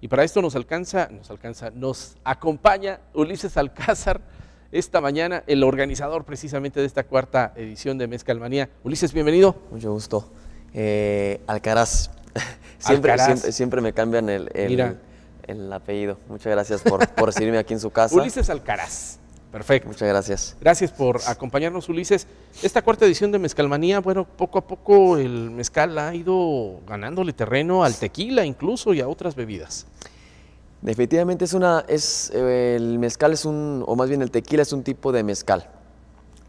Y para esto nos alcanza, nos alcanza, nos acompaña Ulises Alcázar esta mañana, el organizador precisamente de esta cuarta edición de Mezcalmanía. Ulises, bienvenido. Mucho gusto. Eh, Alcaraz. Siempre, siempre, me cambian el, apellido. Muchas gracias por recibirme aquí en su casa. Ulises Alcaraz. Perfecto. Muchas gracias. Gracias por acompañarnos, Ulises. Esta cuarta edición de Mezcalmanía, bueno, poco a poco el mezcal ha ido ganándole terreno al tequila incluso y a otras bebidas. Definitivamente es una, es, eh, el mezcal es un, o más bien el tequila es un tipo de mezcal.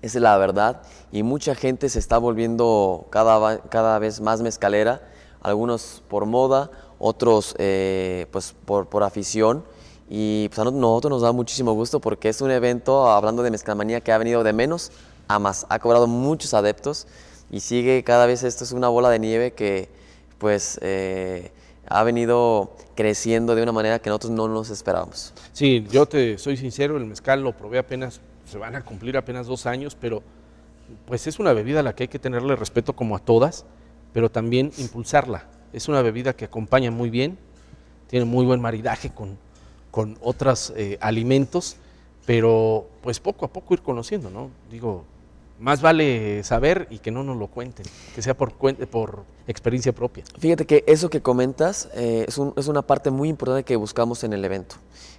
Esa es la verdad. Y mucha gente se está volviendo cada, vez más mezcalera, algunos por moda, otros eh, pues por, por afición y pues, a nosotros nos da muchísimo gusto porque es un evento, hablando de mezclamanía, que ha venido de menos a más. Ha cobrado muchos adeptos y sigue cada vez esto es una bola de nieve que pues eh, ha venido creciendo de una manera que nosotros no nos esperábamos. Sí, yo te soy sincero, el mezcal lo probé apenas, se van a cumplir apenas dos años, pero pues es una bebida a la que hay que tenerle respeto como a todas, pero también impulsarla. Es una bebida que acompaña muy bien, tiene muy buen maridaje con, con otros eh, alimentos, pero pues poco a poco ir conociendo, ¿no? Digo, más vale saber y que no nos lo cuenten, que sea por, por experiencia propia. Fíjate que eso que comentas eh, es, una parte muy importante que buscamos en el evento.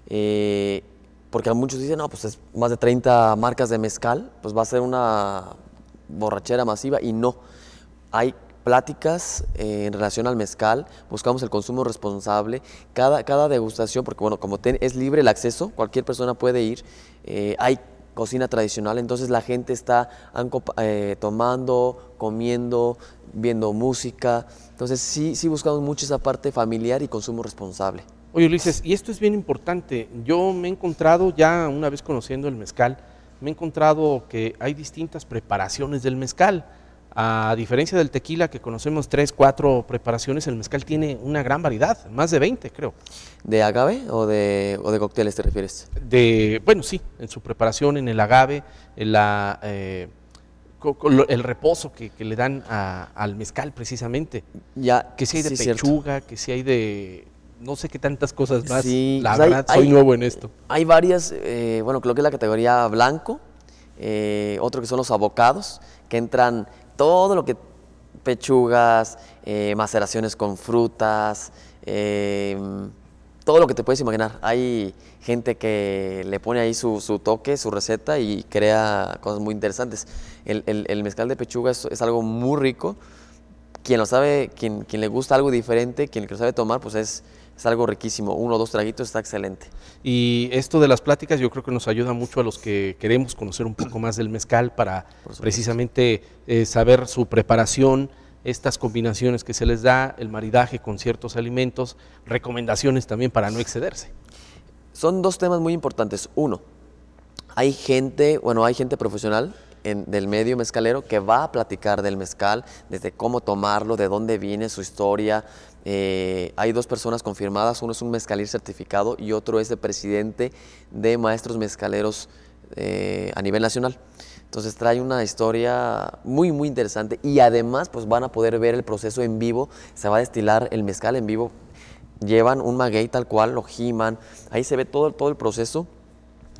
Eh, porque muchos dicen, no, pues es más de 30 marcas de mezcal, pues va a ser una borrachera masiva y no. Hay pláticas eh, en relación al mezcal, buscamos el consumo responsable, cada, cada degustación, porque bueno, como es libre el acceso, cualquier persona puede ir, eh, hay cocina tradicional, entonces la gente está eh, tomando, comiendo, viendo música, entonces sí, sí buscamos mucho esa parte familiar y consumo responsable. Oye Ulises, y esto es bien importante, yo me he encontrado ya una vez conociendo el mezcal, me he encontrado que hay distintas preparaciones del mezcal, a diferencia del tequila, que conocemos tres, cuatro preparaciones, el mezcal tiene una gran variedad, más de 20 creo. ¿De agave o de, o de cócteles te refieres? De, bueno, sí, en su preparación, en el agave, la, eh, el reposo que, le dan al mezcal precisamente. Ya, que si hay de pechuga, que si hay de no sé qué tantas cosas más. la pues verdad, soy nuevo en esto. Hay varias, eh, bueno, creo que es la categoría blanco, eh, otro que son los abocados, que entran todo lo que pechugas, eh, maceraciones con frutas, eh, todo lo que te puedes imaginar. Hay gente que le pone ahí su, su toque, su receta y crea cosas muy interesantes. El, mezcal de pechuga es algo muy rico quien lo sabe, quien, quien le gusta algo diferente, quien lo sabe tomar, pues es, es algo riquísimo. Uno o dos traguitos está excelente. Y esto de las pláticas yo creo que nos ayuda mucho a los que queremos conocer un poco más del mezcal para precisamente eh, saber su preparación, estas combinaciones que se les da, el maridaje con ciertos alimentos, recomendaciones también para no excederse. Son dos temas muy importantes. Uno, hay gente, bueno, hay gente profesional del medio mezcalero que va a platicar del mezcal, desde cómo tomarlo, de dónde viene su historia. Eh, hay dos personas confirmadas, uno es un mezcalir certificado y otro es el presidente de maestros mezcaleros eh, a nivel nacional. Entonces trae una historia muy, muy interesante y además pues van a poder ver el proceso en vivo, se va a destilar el mezcal en vivo, llevan un maguey tal cual, lo giman, ahí se ve todo, todo el proceso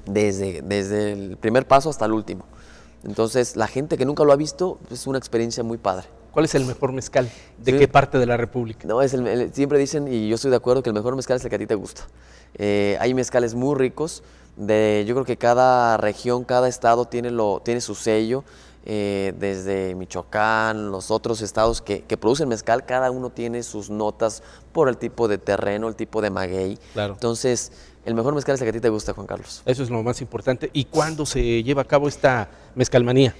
desde, desde el primer paso hasta el último. Entonces, la gente que nunca lo ha visto pues, es una experiencia muy padre. ¿Cuál es el mejor mezcal? ¿De qué parte de la República? No, es siempre dicen, y yo estoy de acuerdo, que el mejor mezcal es el que a ti te gusta. Eh, hay mezcales muy ricos. De, yo creo que cada región, cada estado tiene, lo, tiene su sello. Eh, desde Michoacán, los otros estados que, que, producen mezcal, cada uno tiene sus notas por el tipo de terreno, el tipo de maguey. Claro. Entonces, el mejor mezcal es el que a ti te gusta, Juan Carlos. Eso es lo más importante. ¿Y cuándo se lleva a cabo esta mezcalmanía?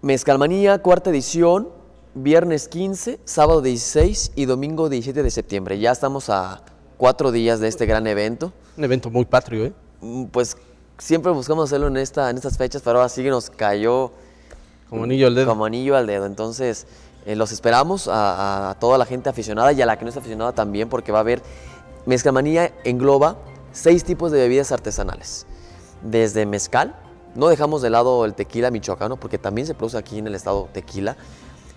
Mezcalmanía, cuarta edición, viernes 15, sábado 16 y domingo 17 de septiembre. Ya estamos a cuatro días de este gran evento. Un evento muy patrio, ¿eh? Mm, pues siempre buscamos hacerlo en, estas fechas, pero ahora sí que nos cayó... Como anillo al dedo. Como anillo al dedo. Entonces, eh, los esperamos a, a, toda la gente aficionada y a la que no es aficionada también, porque va a haber... Mezcalmanía engloba seis tipos de bebidas artesanales. Desde mezcal, no dejamos de lado el tequila michoacano porque también se produce aquí en el estado tequila.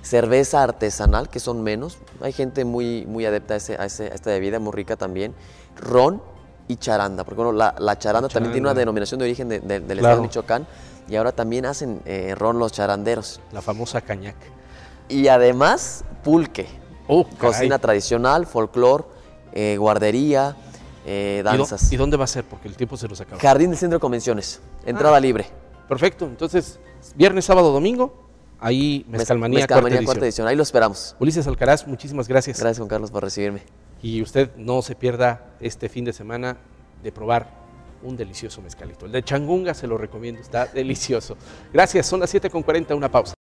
Cerveza artesanal, que son menos. Hay gente muy, muy adepta a, esta bebida, muy rica también. Ron y charanda, porque la, charanda, también tiene una denominación de origen del estado Michoacán y ahora también hacen eh, ron los charanderos. La famosa cañac. Y además, pulque. Oh, cocina tradicional, folclor, eh, guardería, eh, danzas. ¿Y, dónde va a ser? Porque el tiempo se nos acaba. Jardín del Centro de Convenciones, entrada ah, libre. Perfecto, entonces viernes, sábado, domingo, ahí Mezcalmanía, cuarta, edición. cuarta edición. Ahí lo esperamos. Ulises Alcaraz, muchísimas gracias. Gracias, Juan Carlos, por recibirme. Y usted no se pierda este fin de semana de probar un delicioso mezcalito. El de Changunga se lo recomiendo, está delicioso. Gracias, son las 7.40, una pausa.